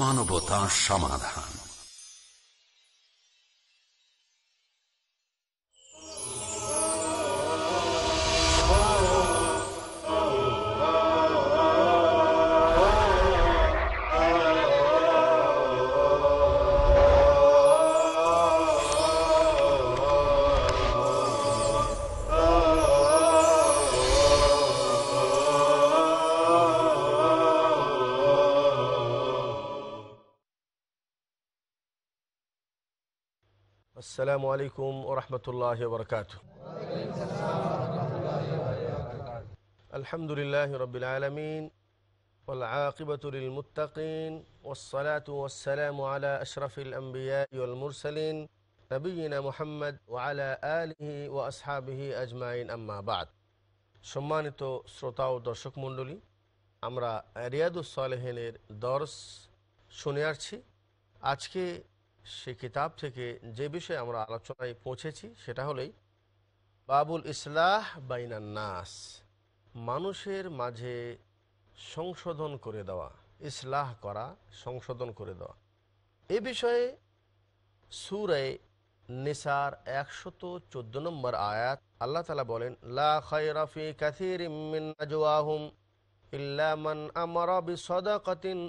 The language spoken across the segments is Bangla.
মানবতা সমাধান السلام عليكم ورحمة الله وبركاته الحمد لله رب العالمين والعاقبة للمتقين والصلاة والسلام على أشرف الأنبياء والمرسلين نبينا محمد وعلى آله وأصحابه أجمعين أما بعد সম্মানিত শ্রোতা ও দর্শক মণ্ডলী আমরা রিয়াদুস সালেহিনের দর্শ শুনে আসছি আজকে সে কিতাব থেকে যে বিষয়ে আমরা আলোচনায় পৌঁছেছি সেটা হলেই বাবুল ইসলাহ নাস মানুষের মাঝে সংশোধন করে দেওয়া ইসলাহ করা সংশোধন করে দেওয়া এ বিষয়ে সুরে নিসার একশত চোদ্দ নম্বর আয়াত আল্লাহ তালা বলেন লা খাই রফি কাথির নেই কল্যাণ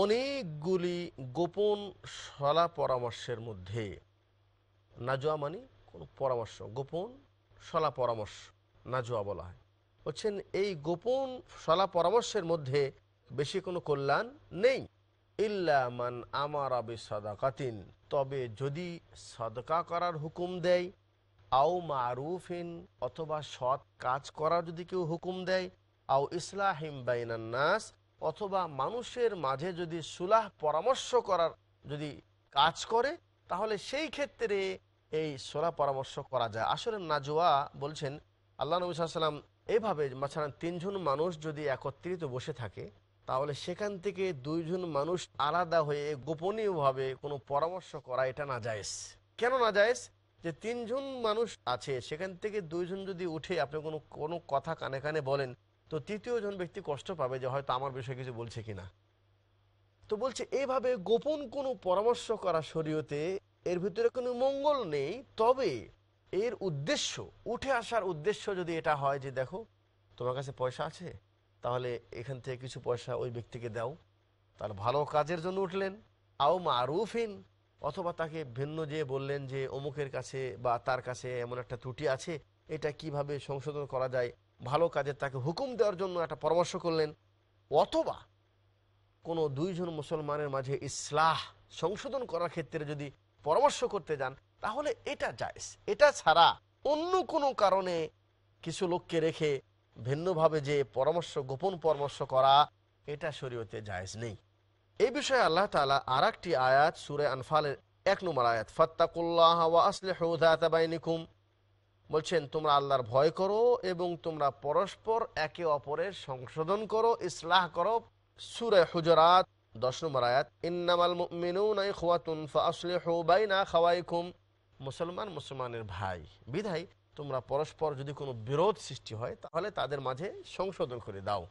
অনেকগুলি গোপন সলা পরামর্শের মধ্যে নাজোয়া মানে কোন পরামর্শ গোপন সলা পরামর্শ নাজোয়া বলা হয় বলছেন এই গোপন সলা পরামর্শের মধ্যে বেশি কোনো কল্যাণ নেই ইল্লামান আমার আবি সদাকাতিন তবে যদি সদকা করার হুকুম দেয় আও মারুফিন অথবা সৎ কাজ করার যদি কেউ হুকুম দেয় আও ইসলাহিম বাইনান্নাস অথবা মানুষের মাঝে যদি সুলাহ পরামর্শ করার যদি কাজ করে তাহলে সেই ক্ষেত্রে এই সোলা পরামর্শ করা যায় আসলে নাজোয়া বলছেন আল্লাহ নবী সাল্লাম এভাবে মাছাড়া তিনজন মানুষ যদি একত্রিত বসে থাকে তাহলে সেখান থেকে দুইজন মানুষ আলাদা হয়ে গোপনীয়ভাবে কোনো পরামর্শ করা এটা না যায়জ কেন না যায়জ যে তিনজন মানুষ আছে সেখান থেকে দুইজন যদি উঠে আপনি কোনো কোনো কথা কানে কানে বলেন তো তৃতীয়জন ব্যক্তি কষ্ট পাবে যে হয়তো আমার বিষয়ে কিছু বলছে কিনা তো বলছে এভাবে গোপন কোনো পরামর্শ করা শরীয়তে এর ভিতরে কোনো মঙ্গল নেই তবে এর উদ্দেশ্য উঠে আসার উদ্দেশ্য যদি এটা হয় যে দেখো তোমার কাছে পয়সা আছে তাহলে এখান থেকে কিছু পয়সা ওই ব্যক্তিকে দাও তার ভালো কাজের জন্য উঠলেন আও মারুফিন অথবা তাকে ভিন্ন যে বললেন যে অমুকের কাছে বা তার কাছে এমন একটা ত্রুটি আছে এটা কিভাবে সংশোধন করা যায় ভালো কাজের তাকে হুকুম দেওয়ার জন্য একটা পরামর্শ করলেন অথবা কোনো দুইজন মুসলমানের মাঝে ইসলাহ সংশোধন করার ক্ষেত্রে যদি পরামর্শ করতে যান তাহলে এটা যায় এটা ছাড়া অন্য কোনো কারণে কিছু লোককে রেখে ভিন্নভাবে যে পরামর্শ গোপন পরামর্শ করা এটা শরীয়তে জায়জ নেই এই বিষয়ে আল্লাহ তালা আর একটি আয়াত সুরে আনফালের এক নম্বর আয়াত ফত্তাকুল্লাহ আসলে হৌদাতাবাইনিকুম বলছেন তোমরা আল্লাহর ভয় করো এবং তোমরা পরস্পর একে অপরের সংশোধন করো ইসলাহ করো সুরে হুজরাত দশ নম্বর আয়াত ইন্নামাল মিনুনাই খোয়াতুন ফা আসলে হৌবাই না খাওয়াইকুম মুসলমান মুসলমানের ভাই বিধায় তোমরা পরস্পর যদি কোনো বিরোধ সৃষ্টি হয় তাহলে তাদের মাঝে সংশোধন করে দাও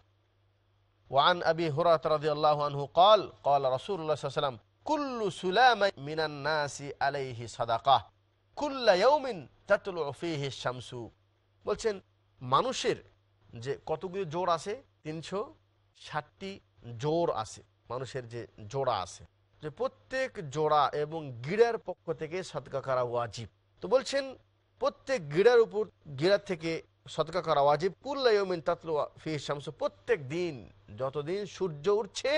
ওয়ান আবি হুরাত রাদিয়াল্লাহু আনহু قال قال رسول الله صلى الله عليه وسلم كل سلام من الناس عليه صدقه كل يوم تطلع বলছেন মানুষের যে কতগুলো জোর আছে তিনশো ষাটটি জোর আছে মানুষের যে জোড়া আছে যে প্রত্যেক জোড়া এবং গিড়ার পক্ষ থেকে সদকা করা ওয়াজিব তো বলছেন প্রত্যেক গিরার উপর গিরা থেকে সতকা করা ওয়াজিব কুল্লাইমিন তাতলুয়া ফি শামসু প্রত্যেক দিন যতদিন সূর্য উঠছে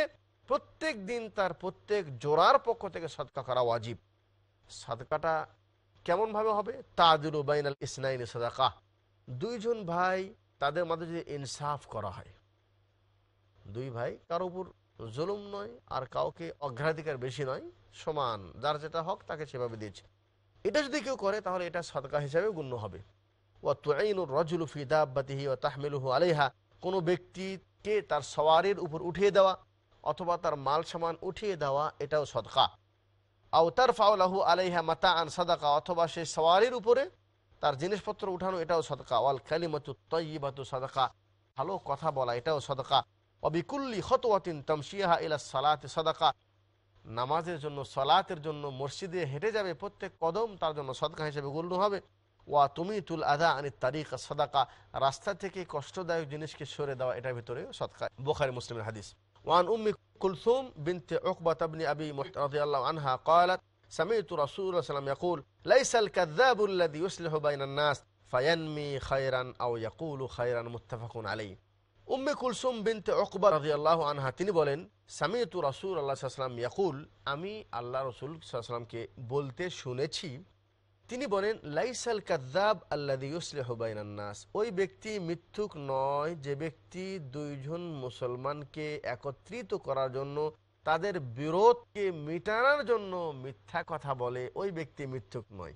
প্রত্যেক দিন তার প্রত্যেক জোড়ার পক্ষ থেকে সদকা করা ওয়াজিব সাদকাটা কেমনভাবে হবে তাদের বাইনাল ইসনাইন সাদাকা দুইজন ভাই তাদের মধ্যে যদি ইনসাফ করা হয় দুই ভাই কারো উপর জুলুম নয় আর কাউকে অগ্রাধিকার বেশি নয় সমান যার যেটা হক তাকে সেভাবে দিয়েছে এটা যদি কেউ করে তাহলে এটা সদকা হিসাবে গণ্য হবে ও তোয়াইনুর রজুল ফিদাবাতিহি ও তাহমিলুহু আলিহা কোনো ব্যক্তিকে তার সওয়ারের উপর উঠিয়ে দেওয়া অথবা তার মাল সামান উঠিয়ে দেওয়া এটাও সদকা আউতার ফাউলাহু আলাইহা মাতা আন সাদাকা অথবা সে সওয়ারের উপরে তার জিনিসপত্র উঠানো এটাও সদকা ওয়াল কালিমাতু তৈবাতু সদকা ভালো কথা বলা এটাও সদকা অবিকুল্লি খতওয়াতিন তমশিয়াহা ইলা সালাতে সদাকা নামাজের জন্য সলাতের জন্য মসজিদে হেঁটে যাবে প্রত্যেক কদম তার জন্য সদকা হিসেবে গণ্য হবে ওয়া তুমি তুল আদা আনি তারিকা সদাকা রাস্তা থেকে কষ্টদায়ক জিনিসকে সরে দেওয়া এটার ভিতরে সদকা বোখারি মুসলিমের হাদিস ওয়ান উম্মি কুলসুম বিনতে উকবা তাবনি আবি রাদিয়াল্লাহু আনহা قالت سمعت رسول الله صلى الله ইয়াকুল وسلم আল الكذاب الذي يصلح بين الناس فينمي خيرا او يقول خيرا متفق উম্মে কুলসুম বিনতে অকবর রাজি আল্লাহ আনহা তিনি বলেন তু রাসুল আল্লাহ সাল্লাম ইয়াকুল আমি আল্লাহ রসুল সাল্লামকে বলতে শুনেছি তিনি বলেন লাইসাল কাদ্দাব নাস ওই ব্যক্তি মিথ্যুক নয় যে ব্যক্তি দুইজন মুসলমানকে একত্রিত করার জন্য তাদের বিরোধকে মিটানোর জন্য মিথ্যা কথা বলে ওই ব্যক্তি মিথ্যুক নয়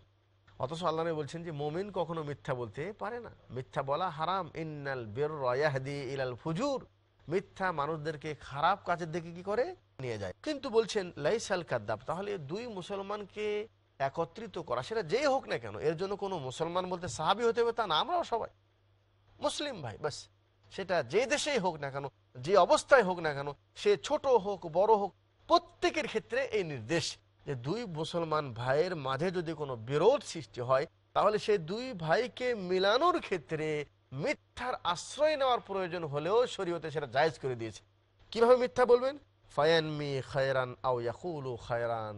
অথচ আল্লাহ বলছেন যে মোমিন কখনো মিথ্যা বলতে পারে না মিথ্যা বলা হারাম ইন্নাল বের রয়াহদি ইলাল ফুজুর মিথ্যা মানুষদেরকে খারাপ কাজের দিকে কি করে নিয়ে যায় কিন্তু বলছেন লাইসাল কাদ্দাব তাহলে দুই মুসলমানকে একত্রিত করা সেটা যেই হোক না কেন এর জন্য কোনো মুসলমান বলতে সাহাবি হতে হবে তা না আমরাও সবাই মুসলিম ভাই বাস সেটা যে দেশেই হোক না কেন যে অবস্থায় হোক না কেন সে ছোট হোক বড় হোক প্রত্যেকের ক্ষেত্রে এই নির্দেশ যে দুই মুসলমান ভাইয়ের মাঝে যদি কোনো বিরোধ সৃষ্টি হয় তাহলে সেই দুই ভাইকে মিলানোর ক্ষেত্রে মিথ্যার আশ্রয় নেওয়ার প্রয়োজন হলেও শরীয়তে সেটা জায়জ করে দিয়েছে কিভাবে মিথ্যা বলবেন ফায়ানমি খায়রান আও ইয়াকুলু খায়রান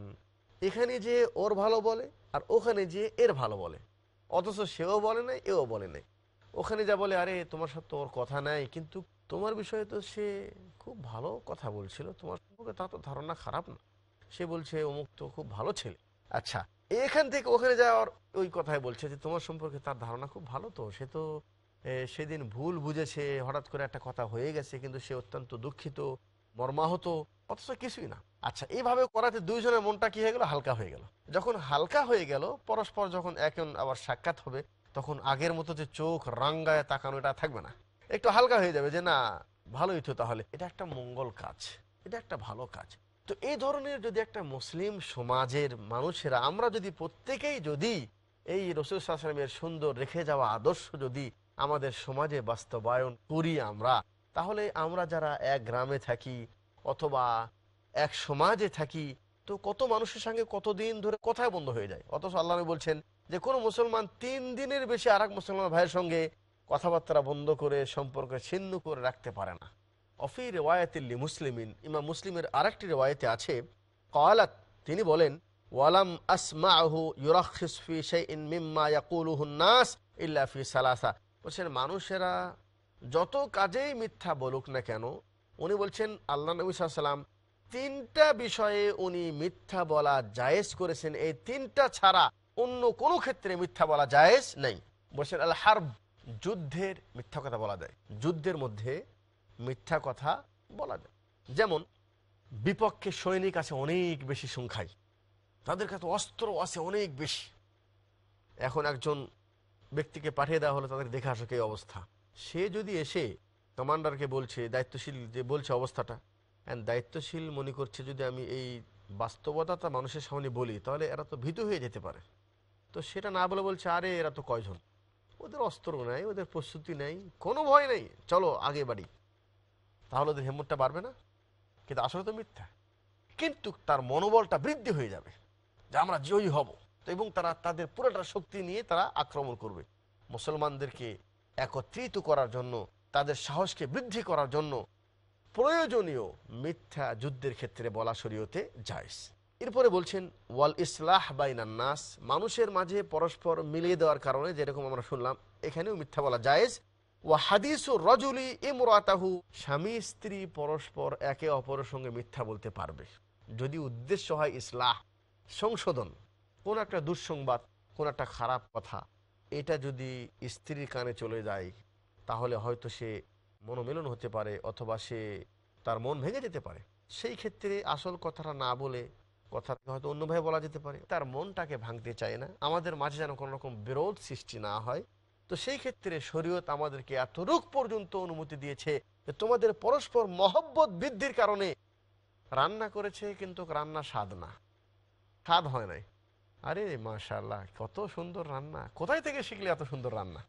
এখানে যে ওর ভালো বলে আর ওখানে যে এর ভালো বলে অথচ সেও বলে নাই এও বলে নাই ওখানে যা বলে আরে তোমার সাথে ওর কথা নাই কিন্তু তোমার বিষয়ে তো সে খুব ভালো কথা বলছিল তোমার সম্পর্কে তা তো ধারণা খারাপ না সে বলছে অমুক তো খুব ভালো ছেলে আচ্ছা এখান থেকে ওখানে যাওয়ার ওই কথাই বলছে যে তোমার সম্পর্কে তার ধারণা খুব ভালো তো সে তো সেদিন ভুল বুঝেছে হঠাৎ করে একটা কথা হয়ে গেছে কিন্তু সে অত্যন্ত দুঃখিত মর্মাহত অথচ কিছুই না আচ্ছা এইভাবে করাতে দুইজনের মনটা কি হয়ে গেল হালকা হয়ে গেল যখন হালকা হয়ে গেল পরস্পর যখন এখন আবার সাক্ষাৎ হবে তখন আগের মতো যে চোখ রাঙ্গায় তাকানো এটা থাকবে না একটু হালকা হয়ে যাবে যে না ভালোই তো তাহলে এটা একটা মঙ্গল কাজ এটা একটা ভালো কাজ তো এই ধরনের যদি একটা মুসলিম সমাজের মানুষেরা আমরা যদি প্রত্যেকেই যদি এই রসুল আসলামের সুন্দর রেখে যাওয়া আদর্শ যদি আমাদের সমাজে বাস্তবায়ন করি আমরা তাহলে আমরা যারা এক গ্রামে থাকি অথবা এক সমাজে থাকি তো কত মানুষের সঙ্গে কতদিন ধরে কথায় বন্ধ হয়ে যায় অথচ আল্লাহ বলছেন যে কোনো মুসলমান তিন দিনের বেশি আর মুসলমান ভাইয়ের সঙ্গে কথাবার্তা বন্ধ করে সম্পর্ক ছিন্ন করে রাখতে পারে না অফি রেওয়ায়াতিল্লি মুসলিমিন ইমাম মুসলিমের আরেকটি রেওয়ায়তে আছে কয়ালাত তিনি বলেন ওয়ালাম আসমাহু ইউরাখিসফি সেই ইন মিম্মা ইয়াকুল হুন্নাস ইল্লাফি সালাসা বলছেন মানুষেরা যত কাজেই মিথ্যা বলুক না কেন উনি বলছেন আল্লাহ নবী সাল্লাম তিনটা বিষয়ে উনি মিথ্যা বলা জায়েজ করেছেন এই তিনটা ছাড়া অন্য কোনো ক্ষেত্রে মিথ্যা বলা জায়েজ নেই বলছেন আল যুদ্ধের মিথ্যা কথা বলা যায় যুদ্ধের মধ্যে মিথ্যা কথা বলা যায় যেমন বিপক্ষে সৈনিক আছে অনেক বেশি সংখ্যায় তাদের কাছে অস্ত্র আছে অনেক বেশি এখন একজন ব্যক্তিকে পাঠিয়ে দেওয়া হলো তাদের দেখে আসো এই অবস্থা সে যদি এসে কমান্ডারকে বলছে দায়িত্বশীল যে বলছে অবস্থাটা অ্যান্ড দায়িত্বশীল মনে করছে যদি আমি এই বাস্তবতাটা মানুষের সামনে বলি তাহলে এরা তো ভীত হয়ে যেতে পারে তো সেটা না বলে বলছে আরে এরা তো কয়জন ওদের অস্ত্র নাই ওদের প্রস্তুতি নাই কোনো ভয় নেই চলো আগে বাড়ি তাহলে ওদের হেম্মতটা বাড়বে না কিন্তু আসলে তো মিথ্যা কিন্তু তার মনোবলটা বৃদ্ধি হয়ে যাবে যে আমরা জয়ী হব এবং তারা তাদের পুরোটা শক্তি নিয়ে তারা আক্রমণ করবে মুসলমানদেরকে একত্রিত করার জন্য তাদের সাহসকে বৃদ্ধি করার জন্য প্রয়োজনীয় মিথ্যা যুদ্ধের ক্ষেত্রে বলা সরিয়েতে যাইস এরপরে বলছেন ওয়াল ইসলাহ বাইনান নাস মানুষের মাঝে পরস্পর মিলিয়ে দেওয়ার কারণে যেরকম আমরা শুনলাম এখানেও মিথ্যা বলা জায়েজ ও স্বামী স্ত্রী পরস্পর একে অপরের সঙ্গে মিথ্যা বলতে পারবে যদি উদ্দেশ্য হয় ইসলাহ সংশোধন কোন একটা দুঃসংবাদ কোন একটা খারাপ কথা এটা যদি স্ত্রীর কানে চলে যায় তাহলে হয়তো সে মনোমেলন হতে পারে অথবা সে তার মন ভেঙে যেতে পারে সেই ক্ষেত্রে আসল কথাটা না বলে কথা হয়তো অন্যভাবে বলা যেতে পারে তার মনটাকে ভাঙতে চায় না আমাদের মাঝে যেন কোনো রকম বিরোধ সৃষ্টি না হয় তো সেই ক্ষেত্রে শরীয়ত আমাদেরকে এত রূপ পর্যন্ত অনুমতি দিয়েছে যে তোমাদের পরস্পর মহব্বত বৃদ্ধির কারণে রান্না করেছে কিন্তু রান্না স্বাদ না স্বাদ হয় নাই আরে মাশাল্লাহ কত সুন্দর রান্না কোথায় থেকে শিখলে এত সুন্দর রান্না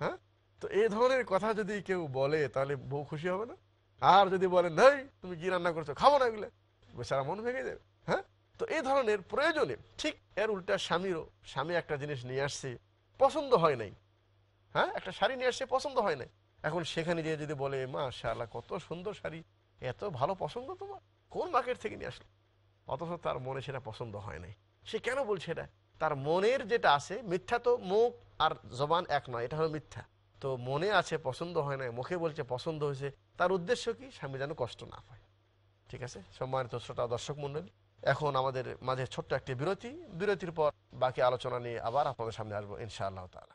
হ্যাঁ তো এ ধরনের কথা যদি কেউ বলে তাহলে বউ খুশি হবে না আর যদি বলে নাই তুমি কি রান্না করছো খাবো না এগুলো বেচারা মন ভেঙে যাবে হ্যাঁ তো এই ধরনের প্রয়োজনে ঠিক এর উল্টা স্বামীরও স্বামী একটা জিনিস নিয়ে আসছে পছন্দ হয় নাই হ্যাঁ একটা শাড়ি নিয়ে আসছে পছন্দ হয় না এখন সেখানে যেয়ে যদি বলে মা শালা কত সুন্দর শাড়ি এত ভালো পছন্দ তোমার কোন মার্কেট থেকে নিয়ে আসলো অথচ তার মনে সেটা পছন্দ হয় নাই সে কেন বলছে এটা তার মনের যেটা আছে মিথ্যা তো মুখ আর জবান এক নয় এটা হলো মিথ্যা তো মনে আছে পছন্দ হয় না মুখে বলছে পছন্দ হয়েছে তার উদ্দেশ্য কি স্বামী যেন কষ্ট না পায় ঠিক আছে সম্মানিত শ্রোতা দর্শক মন্ডলী এখন আমাদের মাঝে ছোট্ট একটি বিরতি বিরতির পর বাকি আলোচনা নিয়ে আবার আপনাদের সামনে আসবো ইনশাআল্লাহ তালা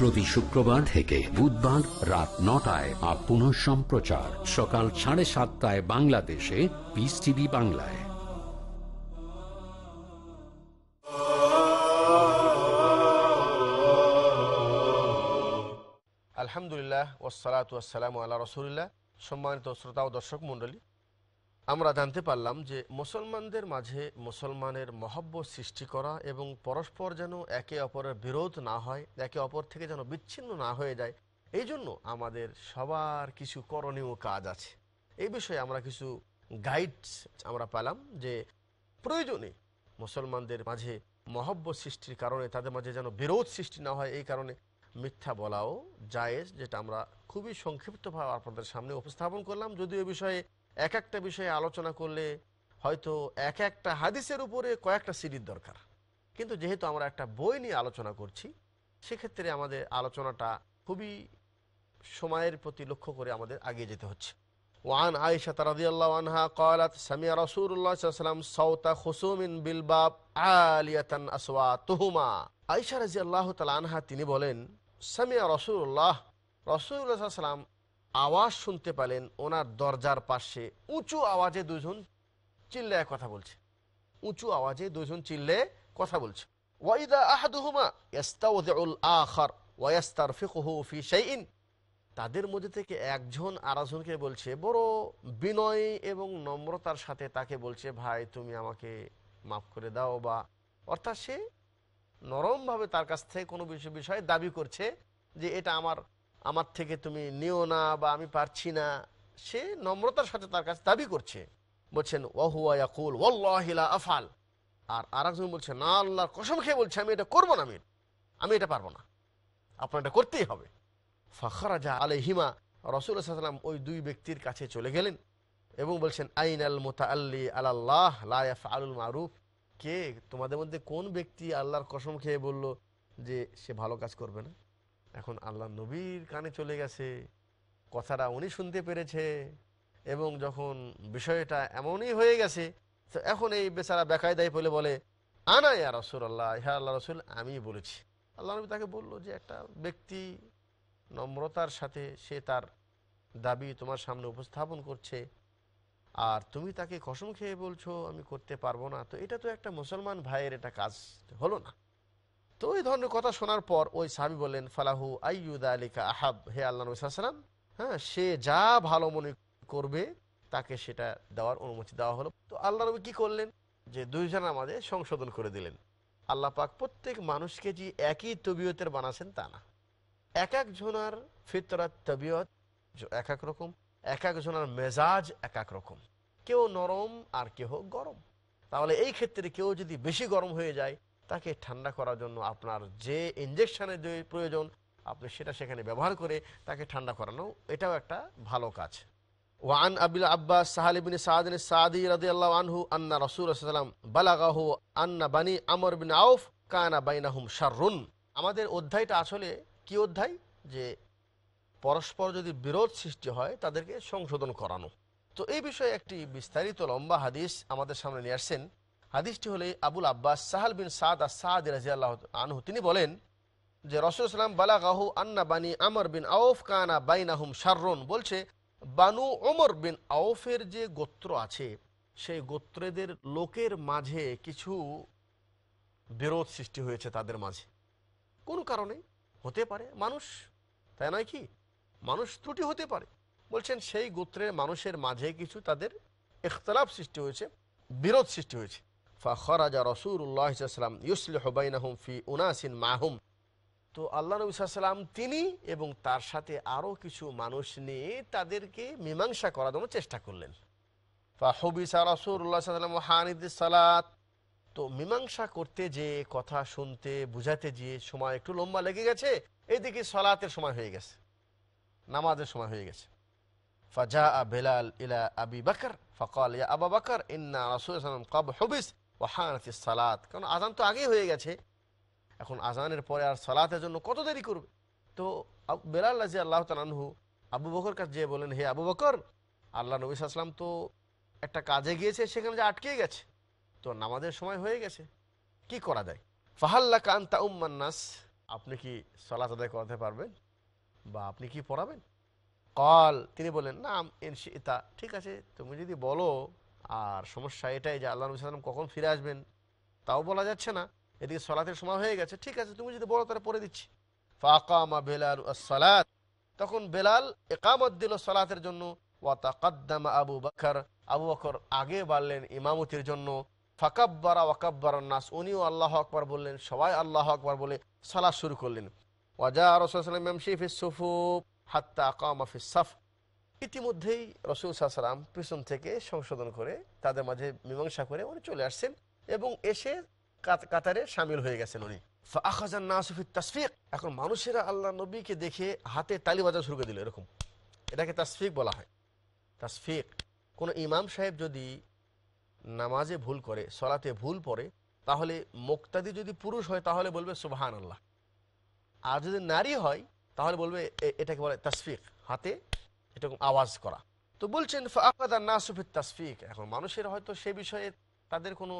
প্রতি শুক্রবার থেকে বুধবার রাত নটায় আর পুনঃ সম্প্রচার সকাল সাড়ে সাতটায় বাংলাদেশে পিস টিভি বাংলায় আলহামদুলিল্লাহ ওসালাত আল্লাহ রসুল্লাহ সম্মানিত শ্রোতা ও দর্শক মণ্ডলী আমরা জানতে পারলাম যে মুসলমানদের মাঝে মুসলমানের মহব্ব সৃষ্টি করা এবং পরস্পর যেন একে অপরের বিরোধ না হয় একে অপর থেকে যেন বিচ্ছিন্ন না হয়ে যায় এই জন্য আমাদের সবার কিছু করণীয় কাজ আছে এই বিষয়ে আমরা কিছু গাইডস আমরা পেলাম যে প্রয়োজনে মুসলমানদের মাঝে মহব্ব সৃষ্টির কারণে তাদের মাঝে যেন বিরোধ সৃষ্টি না হয় এই কারণে মিথ্যা বলাও জায়েজ যেটা আমরা খুবই সংক্ষিপ্তভাবে আপনাদের সামনে উপস্থাপন করলাম যদিও এ বিষয়ে এক একটা বিষয়ে আলোচনা করলে হয়তো এক একটা হাদিসের উপরে কয়েকটা সিডির দরকার কিন্তু যেহেতু আমরা একটা বই নিয়ে আলোচনা করছি সেক্ষেত্রে আমাদের আলোচনাটা খুবই সময়ের প্রতি লক্ষ্য করে আমাদের এগিয়ে যেতে হচ্ছে ওয়ান আয়েশা রাদিয়াল্লাহু আনহা قالت سمع رسول الله صلى الله عليه وسلم صوت خصوم بالباب عاليه اصواتهما আয়েশা রাদিয়াল্লাহু তাআলা আনহা তিনি বলেন সামিয়া রাসূলুল্লাহ রাসূলুল্লাহ সাল্লাল্লাহু আলাইহি আওয়াজ শুনতে পেলেন ওনার দরজার পাশে উঁচু আওয়াজে দুজন চিল্লে কথা বলছে উঁচু আওয়াজে দুজন চিল্লে কথা বলছে আহাদুহুমা তাদের মধ্যে থেকে একজন আরাজনকে বলছে বড় বিনয় এবং নম্রতার সাথে তাকে বলছে ভাই তুমি আমাকে মাফ করে দাও বা অর্থাৎ সে নরমভাবে তার কাছ থেকে কোনো বিষয় দাবি করছে যে এটা আমার আমার থেকে তুমি নিও না বা আমি পারছি না সে নম্রতার সাথে তার কাছে দাবি করছে বলছেন ওহুয়াকুল ওল্লাহিলা আফাল আর একজন বলছে না আল্লাহর কসম খেয়ে বলছে আমি এটা করবো না আমি আমি এটা পারবো না আপনার এটা করতেই হবে ফখরাজা আলে হিমা রসুল সাল্লাম ওই দুই ব্যক্তির কাছে চলে গেলেন এবং বলছেন আইন আল মোতা আল্লি আল্লাহ লাইফ আলুল মারুফ কে তোমাদের মধ্যে কোন ব্যক্তি আল্লাহর কসম খেয়ে বলল যে সে ভালো কাজ করবে না এখন আল্লাহ নবীর কানে চলে গেছে কথাটা উনি শুনতে পেরেছে এবং যখন বিষয়টা এমনই হয়ে গেছে তো এখন এই বেচারা বেকায়দায় বলে বলে আনা ইয়া রসুল আল্লাহ হ্যাঁ আল্লাহ রসুল আমি বলেছি আল্লাহ নবী তাকে বললো যে একটা ব্যক্তি নম্রতার সাথে সে তার দাবি তোমার সামনে উপস্থাপন করছে আর তুমি তাকে কসম খেয়ে বলছো আমি করতে পারবো না তো এটা তো একটা মুসলমান ভাইয়ের এটা কাজ হলো না তো এই ধরনের কথা শোনার পর ওই সাহাবি বলেন ফালাহু আইয়ুদা আলিকা আহাব হে আল্লাহ নবিসাল্লাম হ্যাঁ সে যা ভালো মনে করবে তাকে সেটা দেওয়ার অনুমতি দেওয়া হলো তো আল্লাহ নবী কী করলেন যে দুইজন আমাদের সংশোধন করে দিলেন আল্লাহ পাক প্রত্যেক মানুষকে যে একই তবিয়তের বানাছেন তা না এক একজনার ফিতরার তবিয়ত এক এক রকম এক একজনার মেজাজ এক এক রকম কেউ নরম আর কেউ গরম তাহলে এই ক্ষেত্রে কেউ যদি বেশি গরম হয়ে যায় তাকে ঠান্ডা করার জন্য আপনার যে ইঞ্জেকশানের যে প্রয়োজন আপনি সেটা সেখানে ব্যবহার করে তাকে ঠান্ডা করানো এটাও একটা ভালো কাজ ওয়ান আবিল আব্বাস সাহালিবিন সাহাদিন সাদি রাজি আল্লাহ আনহু আন্না রসুল সাল্লাম বালাগাহু আন্না বানি আমর বিন আউফ কানা বাইনাহুম শাররুন আমাদের অধ্যায়টা আসলে কি অধ্যায় যে পরস্পর যদি বিরোধ সৃষ্টি হয় তাদেরকে সংশোধন করানো তো এই বিষয়ে একটি বিস্তারিত লম্বা হাদিস আমাদের সামনে নিয়ে আসছেন হাদিসটি হলে আবুল আব্বাস সাহাল বিন সাদ আর সাদ রাজি আল্লাহ আনহু তিনি বলেন যে রসুলাম বালা গাহু আন্না বানী আমর বিন আউফ কানা বাইন আহম শাররুন বলছে বানু অমর বিন আউফের যে গোত্র আছে সেই গোত্রেদের লোকের মাঝে কিছু বিরোধ সৃষ্টি হয়েছে তাদের মাঝে কোনো কারণে হতে পারে মানুষ তাই নয় কি মানুষ ত্রুটি হতে পারে বলছেন সেই গোত্রের মানুষের মাঝে কিছু তাদের এখতলাফ সৃষ্টি হয়েছে বিরোধ সৃষ্টি হয়েছে ফরাজা রসুল্লাহাম ইউসলিহ বাইনাহুম ফি উনাসিন মাহুম তো আল্লাহ নবী সাল্লাম তিনি এবং তার সাথে আরও কিছু মানুষ নিয়ে তাদেরকে মীমাংসা করার জন্য চেষ্টা করলেন ফাহবিসা রসুল্লাহ সাল্লাম হানিদ সালাত তো মীমাংসা করতে যে কথা শুনতে বুঝাতে যেয়ে সময় একটু লম্বা লেগে গেছে এদিকে সলাতের সময় হয়ে গেছে নামাজের সময় হয়ে গেছে ফাজা বেলাল ইলা আবি বাকর ফকাল ইয়া আবা বাকর ইন্না রসুল কব হবিস ওহানাতি সালাত কারণ আজান তো আগেই হয়ে গেছে এখন আজানের পরে আর সালাতের জন্য কত দেরি করবে তো বেলাল রাজি আল্লাহ তালু আবু বকর কাছে যেয়ে বলেন হে আবু বকর আল্লাহ নবী আসলাম তো একটা কাজে গিয়েছে সেখানে যে আটকে গেছে তো নামাজের সময় হয়ে গেছে কি করা যায় ফাহাল্লা কান তা উম্মান্নাস আপনি কি সলাত আদায় করাতে পারবেন বা আপনি কি পড়াবেন কল তিনি বলেন না ইনশি ঠিক আছে তুমি যদি বলো আর সমস্যা এটাই যে আল্লাহ নবী সাল্লাম কখন ফিরে আসবেন তাও বলা যাচ্ছে না এদিকে সলাতের সময় হয়ে গেছে ঠিক আছে তুমি যদি বড় তারা পরে দিচ্ছি ফাকামা বেলাল সালাত তখন বেলাল একামত দিল সলাতের জন্য ওয়াতা আবু বাকর আবু বকর আগে বাড়লেন ইমামতির জন্য ফাকাব্বারা ওয়াকাব্বার নাস উনিও আল্লাহ আকবর বললেন সবাই আল্লাহ আকবর বলে সালাদ শুরু করলেন ওয়াজা রসুলাম শিফিস সুফুফ হাত্তা আকামা ফিস সাফ ইতিমধ্যেই রসুল সাহসালাম পিছন থেকে সংশোধন করে তাদের মাঝে মীমাংসা করে উনি চলে আসছেন এবং এসে কাতারে সামিল হয়ে গেছেন উনি তাসফিক এখন মানুষেরা আল্লাহ নবীকে দেখে হাতে তালি বাজা শুরু করে দিল এরকম এটাকে তাসফিক বলা হয় তাসফিক কোন ইমাম সাহেব যদি নামাজে ভুল করে সলাতে ভুল পড়ে তাহলে মোক্তাদি যদি পুরুষ হয় তাহলে বলবে সুবাহান আল্লাহ আর যদি নারী হয় তাহলে বলবে এটাকে বলে তাসফিক হাতে এরকম আওয়াজ করা তো বলছেন ফাকাদার নাসুফির তাসফিক এখন মানুষের হয়তো সে বিষয়ে তাদের কোনো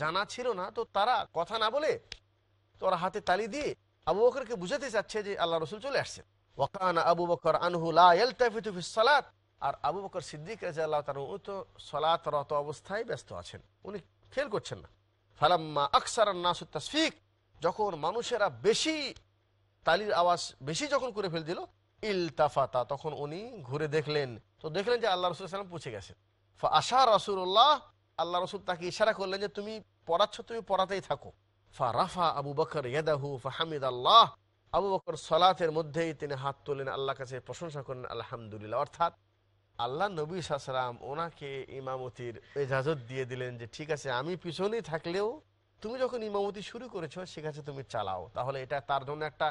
জানা ছিল না তো তারা কথা না বলে তো ওরা হাতে তালি দিয়ে আবু বকরকে বুঝাতে চাচ্ছে যে আল্লাহ রসুল চলে আসছেন ওয়াকান আবু বকর সালাত আর আবু বকর সিদ্দিক রাজা আল্লাহ তার তো সলাতরত অবস্থায় ব্যস্ত আছেন উনি খেল করছেন না ফালাম্মা আকসার নাসু তাসফিক যখন মানুষেরা বেশি তালির আওয়াজ বেশি যখন করে ফেল দিল ইলতাফাতা তখন উনি ঘুরে দেখলেন তো দেখলেন যে আল্লাহ রসুল সাল্লাম পুছে গেছেন আশা রসুল্লাহ আল্লাহ রসুল তাকে ইশারা করলেন যে তুমি পড়াচ্ছ তুমি পড়াতেই থাকো ফা রাফা আবু বকর ইয়াদাহু হামিদ আল্লাহ আবু বকর সলাতের মধ্যেই তিনি হাত তোলেন আল্লাহ কাছে প্রশংসা করলেন আলহামদুলিল্লাহ অর্থাৎ আল্লাহ নবী সালাম ওনাকে ইমামতির এজাজত দিয়ে দিলেন যে ঠিক আছে আমি পিছনেই থাকলেও তুমি যখন ইমামতি শুরু করেছো সেখানে তুমি চালাও তাহলে এটা তার জন্য একটা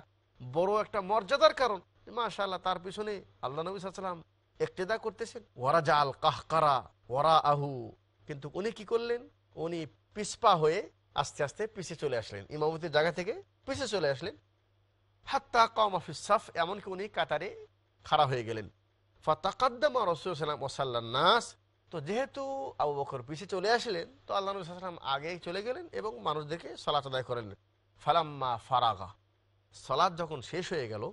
বড় একটা মর্যাদার কারণ মাশাল্লাহ তার পিছনে আল্লাহ নবী সাল্লাম একটেদা করতেছেন ওরা জাল কাহকারা ওরা আহু কিন্তু উনি কি করলেন উনি পিসপা হয়ে আস্তে আস্তে পিছিয়ে চলে আসলেন ইমামতির জায়গা থেকে পিছিয়ে চলে আসলেন হাত্তা কমাফিস সাফ এমনকি উনি কাতারে খাড়া হয়ে গেলেন ফাতাকাদ্দামা রসুলাম ওসাল্লান্নাস তো যেহেতু আবু বকর পিছিয়ে চলে আসলেন তো আল্লাহ সাল্লাম আগেই চলে গেলেন এবং মানুষদেরকে সলাচ আদায় করেন ফালাম্মা ফারাগা সলাদ যখন শেষ হয়ে গেল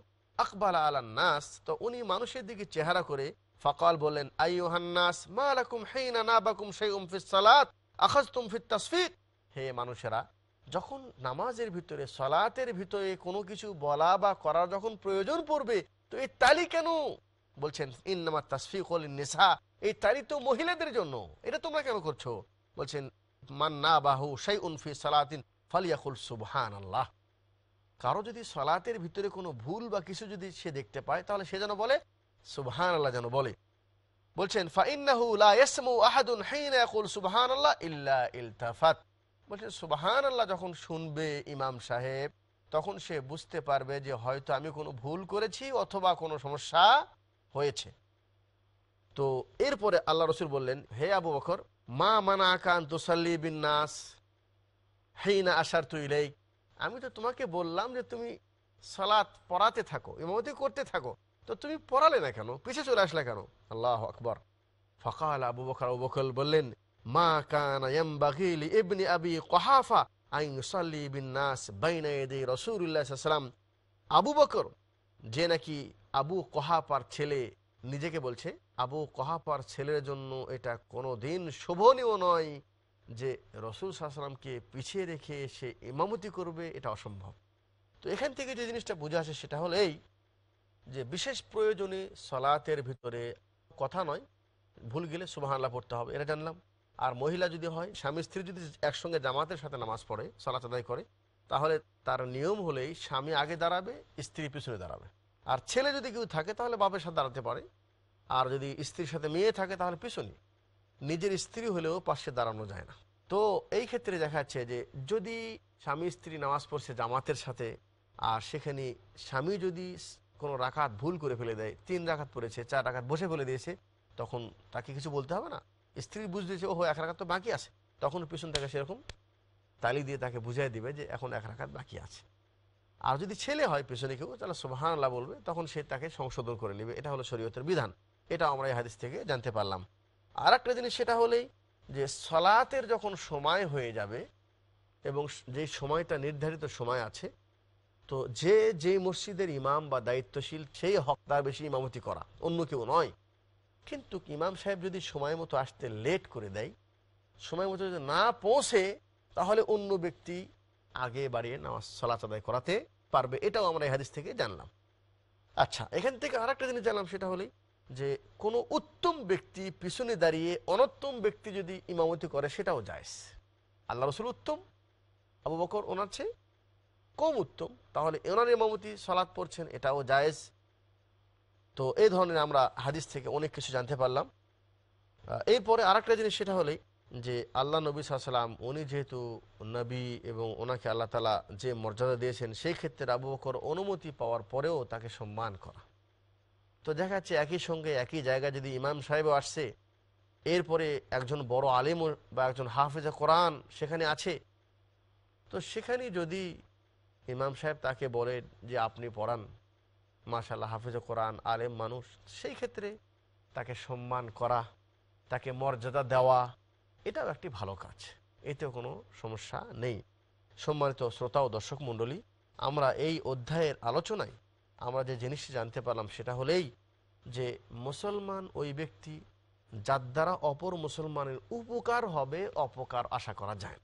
আকবাল আলান নাস তো উনি মানুষের দিকে চেহারা করে ফকাল বললেন আইহান্নাস মা আলাকুম হেইনা না বাকুম সেই উমফিস সালাত আখাজ তুমফির তাসফিক হে মানুষেরা যখন নামাজের ভিতরে সলাতের ভিতরে কোনো কিছু বলা বা করার যখন প্রয়োজন পড়বে তো এই তালি কেন বলছেন নামাজ তাসফিক হল নেশা এই তালি তো মহিলাদের জন্য এটা তোমরা কেন করছো বলছেন মান্না বাহু সেই উনফি সালাতিন ফালিয়াকুল সুবহান আল্লাহ কারো যদি সলাতের ভিতরে কোনো ভুল বা কিছু যদি সে দেখতে পায় তাহলে সে যেন বলে সুবহান আল্লাহ যেন বলে বলছেন সুবহান আল্লাহ বলছেন সুবহান আল্লাহ যখন শুনবে ইমাম সাহেব তখন সে বুঝতে পারবে যে হয়তো আমি কোনো ভুল করেছি অথবা কোনো সমস্যা হয়েছে তো এরপরে আল্লাহ রসুল বললেন হে আবু বকর মা মানা আকান তুসাল্লি বিন হেইনা আসার তুইলেক আমি তো তোমাকে বললাম যে তুমি সালাত পড়াতে থাকো ইমামতি করতে থাকো তো তুমি পড়ালে না কেন পিছিয়ে চলে আসলে কেন আল্লাহ আকবর ফকাল আবু বকর আবু বকল বললেন মা কানায়াম ইয়ামবাগিলি ইবনি আবি কহাফা আইন সাল্লি বিন নাস বাইনাই দে রাসূলুল্লাহ সাল্লাম আবু বকর যে নাকি আবু কহাপার ছেলে নিজেকে বলছে আবু কহাপার ছেলের জন্য এটা কোনো দিন শোভনীয় নয় যে রসুল সাহসালামকে পিছিয়ে রেখে সে ইমামতি করবে এটা অসম্ভব তো এখান থেকে যে জিনিসটা বোঝা আসে সেটা হলো এই যে বিশেষ প্রয়োজনে সলাতের ভিতরে কথা নয় ভুল গেলে সুবাহান্লা পড়তে হবে এটা জানলাম আর মহিলা যদি হয় স্বামী স্ত্রী যদি একসঙ্গে জামাতের সাথে নামাজ পড়ে সলাত আদায় করে তাহলে তার নিয়ম হলেই স্বামী আগে দাঁড়াবে স্ত্রী পিছনে দাঁড়াবে আর ছেলে যদি কেউ থাকে তাহলে বাপের সাথে দাঁড়াতে পারে আর যদি স্ত্রীর সাথে মেয়ে থাকে তাহলে পিছনে নিজের স্ত্রী হলেও পাশে দাঁড়ানো যায় না তো এই ক্ষেত্রে দেখা যাচ্ছে যে যদি স্বামী স্ত্রী নামাজ পড়ছে জামাতের সাথে আর সেখানে স্বামী যদি কোনো রাখাত ভুল করে ফেলে দেয় তিন রাখাত পড়েছে চার রাখাত বসে ফেলে দিয়েছে তখন তাকে কিছু বলতে হবে না স্ত্রী বুঝ দিয়েছে ওহো এক রাখাত তো বাকি আছে তখন পিছন থেকে সেরকম তালি দিয়ে তাকে বুঝাই দিবে যে এখন এক রাখাত বাকি আছে আর যদি ছেলে হয় পেছনে কেউ তাহলে সোহান আল্লাহ বলবে তখন সে তাকে সংশোধন করে নেবে এটা হলো শরীয়তের বিধান এটা আমরা এই হাদিস থেকে জানতে পারলাম আর একটা জিনিস সেটা হলেই যে সলাতের যখন সময় হয়ে যাবে এবং যে সময়টা নির্ধারিত সময় আছে তো যে যে মসজিদের ইমাম বা দায়িত্বশীল সেই হকদার বেশি ইমামতি করা অন্য কেউ নয় কিন্তু ইমাম সাহেব যদি সময় মতো আসতে লেট করে দেয় সময় মতো যদি না পৌঁছে তাহলে অন্য ব্যক্তি আগে বাড়িয়ে নামাজ সলাচ আদায় করাতে পারবে এটাও আমরা এই হাদিস থেকে জানলাম আচ্ছা এখান থেকে আর একটা জিনিস জানলাম সেটা হলেই যে কোনো উত্তম ব্যক্তি পিছনে দাঁড়িয়ে অনত্তম ব্যক্তি যদি ইমামতি করে সেটাও জায়জ আল্লাহ রসুল উত্তম আবু বকর ওনার চেয়ে কম উত্তম তাহলে ওনার ইমামতি সলাদ পড়ছেন এটাও জায়েজ তো এই ধরনের আমরা হাদিস থেকে অনেক কিছু জানতে পারলাম এরপরে আরেকটা জিনিস সেটা হলেই যে আল্লাহ নবী সাল্লাম উনি যেহেতু নবী এবং ওনাকে আল্লাহ তালা যে মর্যাদা দিয়েছেন সেই ক্ষেত্রে আবু বকর অনুমতি পাওয়ার পরেও তাকে সম্মান করা তো দেখা যাচ্ছে একই সঙ্গে একই জায়গায় যদি ইমাম সাহেবও আসছে এরপরে একজন বড় আলেম বা একজন হাফেজা কোরআন সেখানে আছে তো সেখানে যদি ইমাম সাহেব তাকে বলে যে আপনি পড়ান মাশাল্লাহ হাফেজ কোরআন আলেম মানুষ সেই ক্ষেত্রে তাকে সম্মান করা তাকে মর্যাদা দেওয়া এটাও একটি ভালো কাজ এতেও কোনো সমস্যা নেই সম্মানিত শ্রোতা ও দর্শক মণ্ডলী আমরা এই অধ্যায়ের আলোচনায় আমরা যে জিনিসটি জানতে পারলাম সেটা হলেই যে মুসলমান ওই ব্যক্তি যার দ্বারা অপর মুসলমানের উপকার হবে অপকার আশা করা যায়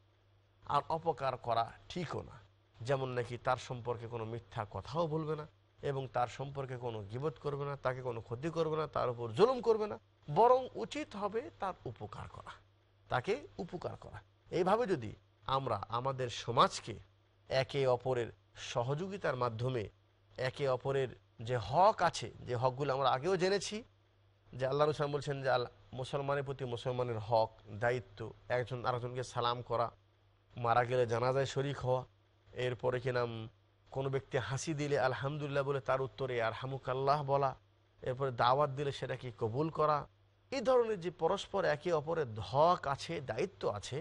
আর অপকার করা ঠিকও না যেমন নাকি তার সম্পর্কে কোনো মিথ্যা কথাও বলবে না এবং তার সম্পর্কে কোনো গিবত করবে না তাকে কোনো ক্ষতি করবে না তার উপর জুলুম করবে না বরং উচিত হবে তার উপকার করা তাকে উপকার করা এইভাবে যদি আমরা আমাদের সমাজকে একে অপরের সহযোগিতার মাধ্যমে একে অপরের যে হক আছে যে হকগুলো আমরা আগেও জেনেছি যে আল্লাহ রুসলাম বলছেন যে আল্লাহ মুসলমানের প্রতি মুসলমানের হক দায়িত্ব একজন আরেকজনকে সালাম করা মারা গেলে জানাজায় শরিক হওয়া এরপরে কি নাম কোনো ব্যক্তি হাসি দিলে আলহামদুলিল্লাহ বলে তার উত্তরে আর হামুক আল্লাহ বলা এরপরে দাওয়াত দিলে সেটাকে কবুল করা এই ধরনের যে পরস্পর একে অপরের হক আছে দায়িত্ব আছে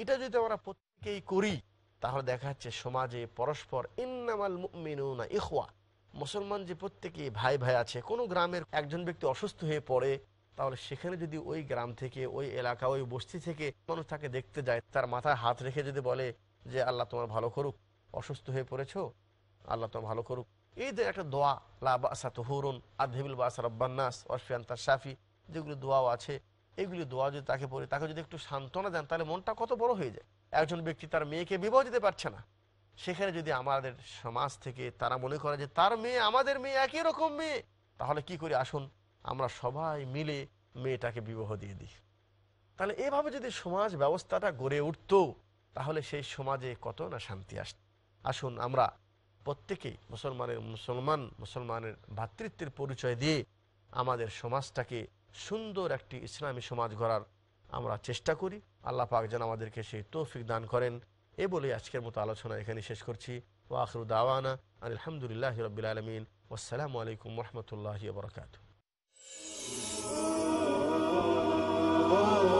এটা যদি আমরা প্রত্যেকেই করি তাহলে দেখা যাচ্ছে সমাজে পরস্পর ইন্নামাল মিনুনা ইহুয়া মুসলমান যে প্রত্যেকে ভাই ভাই আছে কোনো গ্রামের একজন ব্যক্তি অসুস্থ হয়ে পড়ে তাহলে সেখানে যদি ওই গ্রাম থেকে ওই এলাকা ওই বস্তি থেকে মানুষ তাকে দেখতে যায় তার মাথায় হাত রেখে যদি বলে যে আল্লাহ তোমার ভালো করুক অসুস্থ হয়ে পড়েছ আল্লাহ তোমার ভালো করুক এই যে একটা দোয়া লাবাসা তহুরুন আধেবুল বাসা রব্বান্নাস অশফিয়ান্তা শাফি যেগুলো দোয়াও আছে এইগুলি দোয়া যদি তাকে পড়ে তাকে যদি একটু সান্ত্বনা দেন তাহলে মনটা কত বড় হয়ে যায় একজন ব্যক্তি তার মেয়েকে বিবাহ দিতে পারছে না সেখানে যদি আমাদের সমাজ থেকে তারা মনে করে যে তার মেয়ে আমাদের মেয়ে একই রকম মেয়ে তাহলে কি করি আসুন আমরা সবাই মিলে মেয়েটাকে বিবাহ দিয়ে দিই তাহলে এভাবে যদি সমাজ ব্যবস্থাটা গড়ে উঠত তাহলে সেই সমাজে কত না শান্তি আসত আসুন আমরা প্রত্যেকেই মুসলমানের মুসলমান মুসলমানের ভ্রাতৃত্বের পরিচয় দিয়ে আমাদের সমাজটাকে সুন্দর একটি ইসলামী সমাজ গড়ার আমরা চেষ্টা করি আল্লাহ পাক যেন আমাদেরকে সেই তৌফিক দান করেন এ বলে আজকের মতো আলোচনা এখানে শেষ করছি আখরু দাওয়ানা আলহামদুলিল্লাহ রবিল আলমিন আসসালামু আলাইকুম রহমতুল্লাহ বরকাত Oh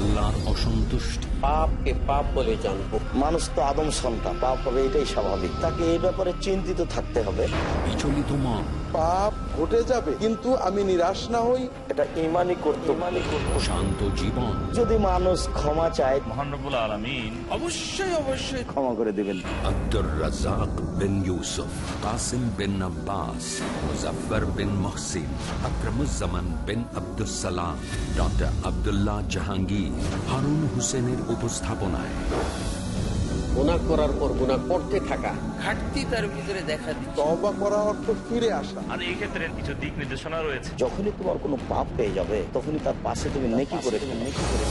আল্লাহর অসন্তুষ্ট পাপকে পাপ বলে জানব মানুষ তো আদম সন্তান পাপ হবে এটাই স্বাভাবিক তাকে এই ব্যাপারে চিন্তিত থাকতে হবে বিচলিত মন পাপ ঘটে যাবে কিন্তু আমি নিরাশ না হই এটা ইমানই করতে শান্ত জীবন যদি মানুষ ক্ষমা চায় মহানবুল আলমিন অবশ্যই অবশ্যই ক্ষমা করে দিবেন আব্দুর রাজাক বিন ইউসুফ কাসিম বিন আব্বাস মুজফার বিন মহসিন আকরামুজ্জামান বিন আব্দুল সালাম ডক্টর জাহাঙ্গীর হারুন হোসেনের উপস্থাপনায় ফিরে আসা আর কিছু দিক রয়েছে যখনই তোমার কোনো পাপ পেয়ে যাবে তখনই তার পাশে তুমি করে করে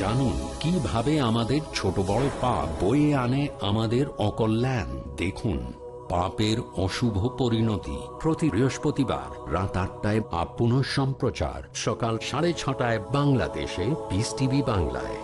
জানুন কিভাবে আমাদের ছোট বড় পাপ বয়ে আনে আমাদের অকল্যাণ দেখুন পাপের অশুভ পরিণতি প্রতি বৃহস্পতিবার রাত আটটায় আপন সম্প্রচার সকাল সাড়ে ছটায় বাংলাদেশে বিস টিভি বাংলায়